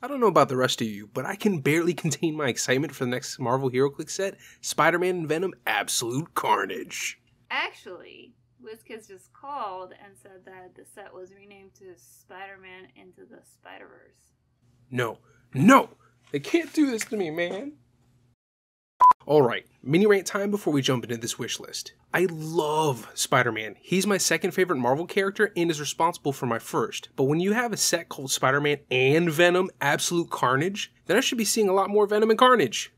I don't know about the rest of you, but I can barely contain my excitement for the next Marvel Hero Click set Spider Man and Venom Absolute Carnage. Actually, WizKids just called and said that the set was renamed to Spider Man Into the Spider Verse. No, no! They can't do this to me, man! All right, mini rant time before we jump into this wish list. I love Spider Man. He's my second favorite Marvel character and is responsible for my first. But when you have a set called Spider Man and Venom Absolute Carnage, then I should be seeing a lot more Venom and Carnage.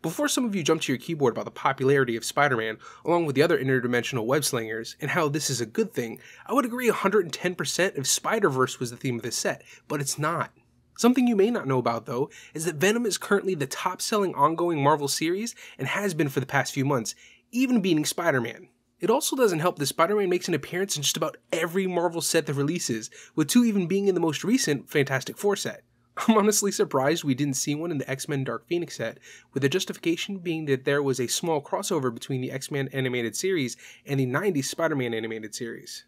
Before some of you jump to your keyboard about the popularity of Spider Man, along with the other interdimensional webslingers, and how this is a good thing, I would agree 110% if Spider Verse was the theme of this set, but it's not. Something you may not know about, though, is that Venom is currently the top selling ongoing Marvel series and has been for the past few months, even beating Spider Man. It also doesn't help that Spider Man makes an appearance in just about every Marvel set that releases, with two even being in the most recent Fantastic Four set. I'm honestly surprised we didn't see one in the X Men Dark Phoenix set, with the justification being that there was a small crossover between the X Men animated series and the 90s Spider Man animated series.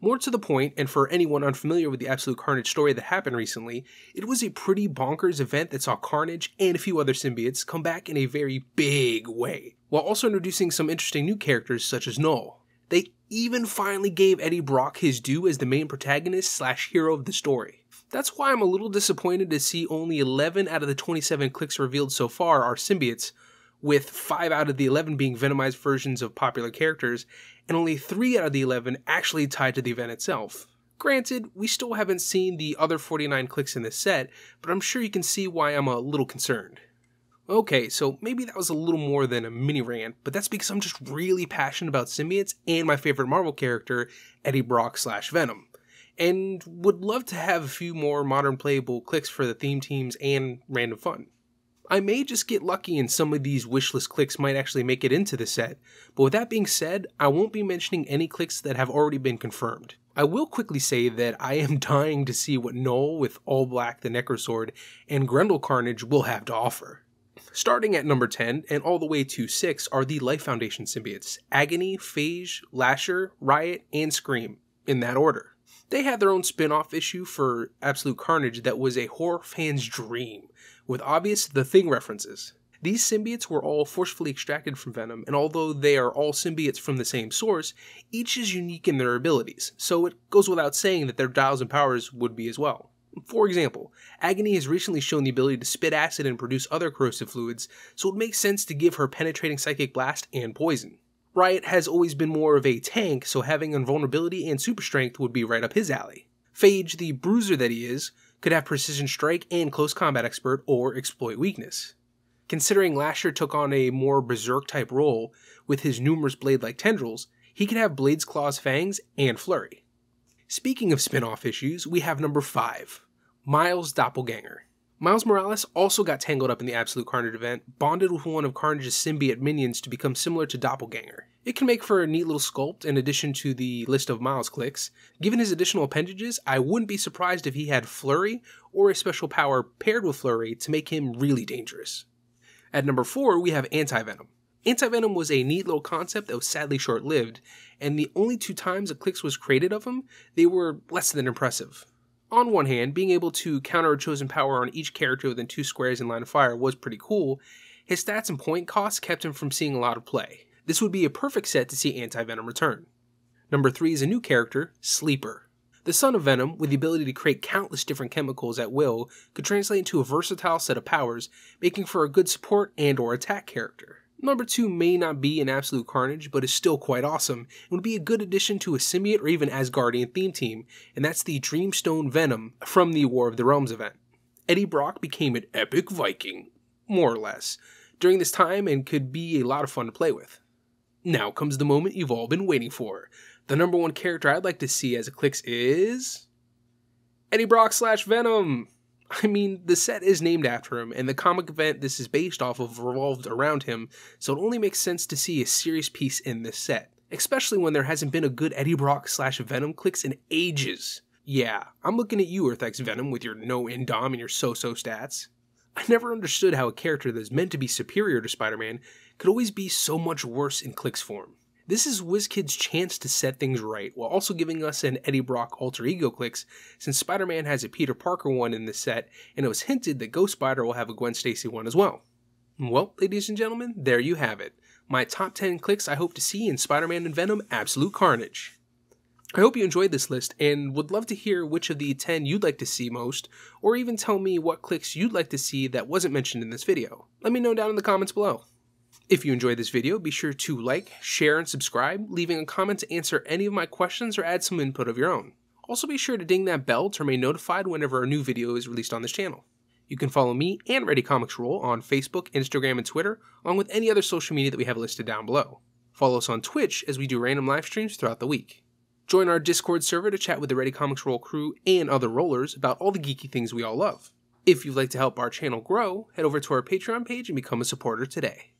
More to the point, and for anyone unfamiliar with the Absolute Carnage story that happened recently, it was a pretty bonkers event that saw Carnage and a few other symbiotes come back in a very big way, while also introducing some interesting new characters such as Null. They even finally gave Eddie Brock his due as the main protagonist slash hero of the story. That's why I'm a little disappointed to see only 11 out of the 27 clicks revealed so far are symbiotes, with five out of the 11 being Venomized versions of popular characters, and only three out of the 11 actually tied to the event itself. Granted, we still haven't seen the other 49 clicks in this set, but I'm sure you can see why I'm a little concerned. Okay, so maybe that was a little more than a mini rant, but that's because I'm just really passionate about symbiotes and my favorite Marvel character, Eddie Brock slash Venom, and would love to have a few more modern playable clicks for the theme teams and random fun. I may just get lucky and some of these wishlist clicks might actually make it into the set, but with that being said, I won't be mentioning any clicks that have already been confirmed. I will quickly say that I am dying to see what Null with All Black the Necrosword and Grendel Carnage will have to offer. Starting at number 10 and all the way to 6 are the Life Foundation symbiotes Agony, Phage, Lasher, Riot, and Scream, in that order. They had their own spin off issue for Absolute Carnage that was a horror fan's dream, with obvious The Thing references. These symbiotes were all forcefully extracted from Venom, and although they are all symbiotes from the same source, each is unique in their abilities, so it goes without saying that their dials and powers would be as well. For example, Agony has recently shown the ability to spit acid and produce other corrosive fluids, so it makes sense to give her penetrating psychic blast and poison. Riot has always been more of a tank, so having invulnerability and super strength would be right up his alley. Phage, the bruiser that he is, could have precision strike and close combat expert or exploit weakness. Considering Lasher took on a more berserk type role with his numerous blade like tendrils, he could have blades, claws, fangs, and flurry. Speaking of spin off issues, we have number 5 Miles Doppelganger. Miles Morales also got tangled up in the Absolute Carnage event, bonded with one of Carnage's symbiote minions to become similar to Doppelganger. It can make for a neat little sculpt in addition to the list of Miles clicks. Given his additional appendages, I wouldn't be surprised if he had Flurry or a special power paired with Flurry to make him really dangerous. At number 4, we have anti-venom. Anti-venom was a neat little concept that was sadly short lived, and the only two times a Clix was created of him, they were less than impressive. On one hand, being able to counter a chosen power on each character within two squares in line of fire was pretty cool. His stats and point costs kept him from seeing a lot of play. This would be a perfect set to see Anti-Venom return. Number 3 is a new character, Sleeper. The son of Venom, with the ability to create countless different chemicals at will, could translate into a versatile set of powers, making for a good support and or attack character. Number 2 may not be an absolute carnage, but is still quite awesome, and would be a good addition to a symbiote or even Asgardian theme team, and that's the Dreamstone Venom from the War of the Realms event. Eddie Brock became an epic Viking, more or less, during this time and could be a lot of fun to play with. Now comes the moment you've all been waiting for. The number one character I'd like to see as Eclipse clicks is. Eddie Brock slash Venom! I mean, the set is named after him, and the comic event this is based off of revolved around him, so it only makes sense to see a serious piece in this set, especially when there hasn't been a good Eddie Brock slash Venom clicks in ages. Yeah, I'm looking at you, EarthX Venom, with your no endom dom and your so so stats. I never understood how a character that is meant to be superior to Spider Man could always be so much worse in Click's form. This is WizKid's chance to set things right, while also giving us an Eddie Brock alter ego Clicks, since Spider Man has a Peter Parker one in this set, and it was hinted that Ghost Spider will have a Gwen Stacy one as well. Well, ladies and gentlemen, there you have it. My top 10 clicks I hope to see in Spider Man and Venom Absolute Carnage. I hope you enjoyed this list and would love to hear which of the 10 you'd like to see most, or even tell me what clicks you'd like to see that wasn't mentioned in this video. Let me know down in the comments below. If you enjoyed this video, be sure to like, share, and subscribe, leaving a comment to answer any of my questions or add some input of your own. Also be sure to ding that bell to remain notified whenever a new video is released on this channel. You can follow me and Ready Comics Roll on Facebook, Instagram, and Twitter, along with any other social media that we have listed down below. Follow us on Twitch as we do random live streams throughout the week. Join our Discord server to chat with the Ready Comics Roll crew and other rollers about all the geeky things we all love. If you'd like to help our channel grow, head over to our Patreon page and become a supporter today.